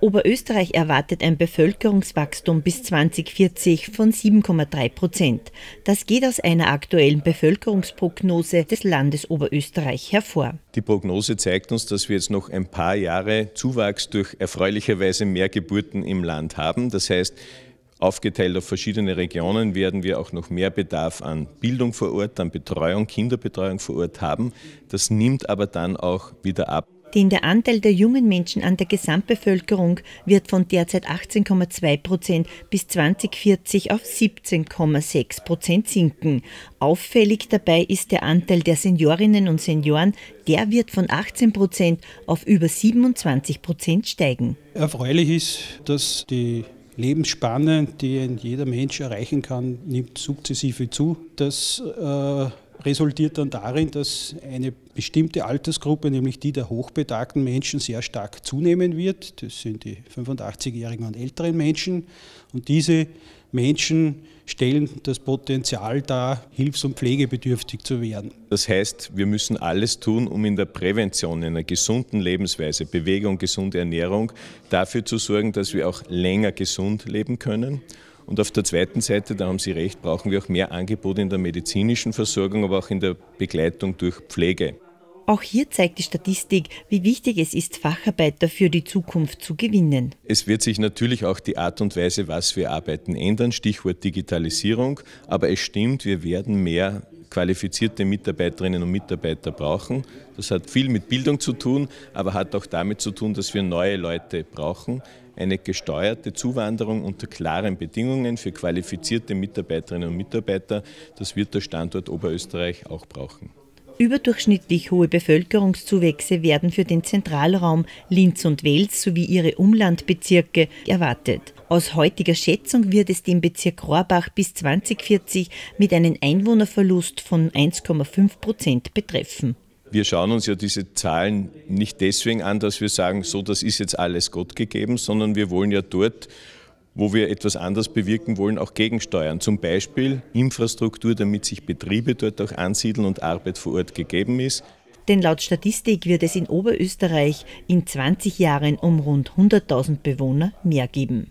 Oberösterreich erwartet ein Bevölkerungswachstum bis 2040 von 7,3 Prozent. Das geht aus einer aktuellen Bevölkerungsprognose des Landes Oberösterreich hervor. Die Prognose zeigt uns, dass wir jetzt noch ein paar Jahre Zuwachs durch erfreulicherweise mehr Geburten im Land haben. Das heißt, Aufgeteilt auf verschiedene Regionen werden wir auch noch mehr Bedarf an Bildung vor Ort, an Betreuung, Kinderbetreuung vor Ort haben. Das nimmt aber dann auch wieder ab. Denn der Anteil der jungen Menschen an der Gesamtbevölkerung wird von derzeit 18,2 Prozent bis 2040 auf 17,6 Prozent sinken. Auffällig dabei ist der Anteil der Seniorinnen und Senioren, der wird von 18 Prozent auf über 27 Prozent steigen. Erfreulich ist, dass die Lebensspanne, die ein jeder Mensch erreichen kann, nimmt sukzessive zu. Das äh, resultiert dann darin, dass eine bestimmte Altersgruppe, nämlich die der hochbetagten Menschen, sehr stark zunehmen wird. Das sind die 85-jährigen und älteren Menschen. Und diese Menschen stellen das Potenzial dar, hilfs- und pflegebedürftig zu werden. Das heißt, wir müssen alles tun, um in der Prävention, in einer gesunden Lebensweise, Bewegung, gesunde Ernährung, dafür zu sorgen, dass wir auch länger gesund leben können und auf der zweiten Seite, da haben Sie recht, brauchen wir auch mehr Angebote in der medizinischen Versorgung, aber auch in der Begleitung durch Pflege. Auch hier zeigt die Statistik, wie wichtig es ist, Facharbeiter für die Zukunft zu gewinnen. Es wird sich natürlich auch die Art und Weise, was wir arbeiten, ändern, Stichwort Digitalisierung. Aber es stimmt, wir werden mehr qualifizierte Mitarbeiterinnen und Mitarbeiter brauchen. Das hat viel mit Bildung zu tun, aber hat auch damit zu tun, dass wir neue Leute brauchen. Eine gesteuerte Zuwanderung unter klaren Bedingungen für qualifizierte Mitarbeiterinnen und Mitarbeiter, das wird der Standort Oberösterreich auch brauchen. Überdurchschnittlich hohe Bevölkerungszuwächse werden für den Zentralraum Linz und Wels sowie ihre Umlandbezirke erwartet. Aus heutiger Schätzung wird es den Bezirk Rohrbach bis 2040 mit einem Einwohnerverlust von 1,5 Prozent betreffen. Wir schauen uns ja diese Zahlen nicht deswegen an, dass wir sagen, so, das ist jetzt alles Gott gegeben, sondern wir wollen ja dort, wo wir etwas anders bewirken wollen, auch gegensteuern. Zum Beispiel Infrastruktur, damit sich Betriebe dort auch ansiedeln und Arbeit vor Ort gegeben ist. Denn laut Statistik wird es in Oberösterreich in 20 Jahren um rund 100.000 Bewohner mehr geben.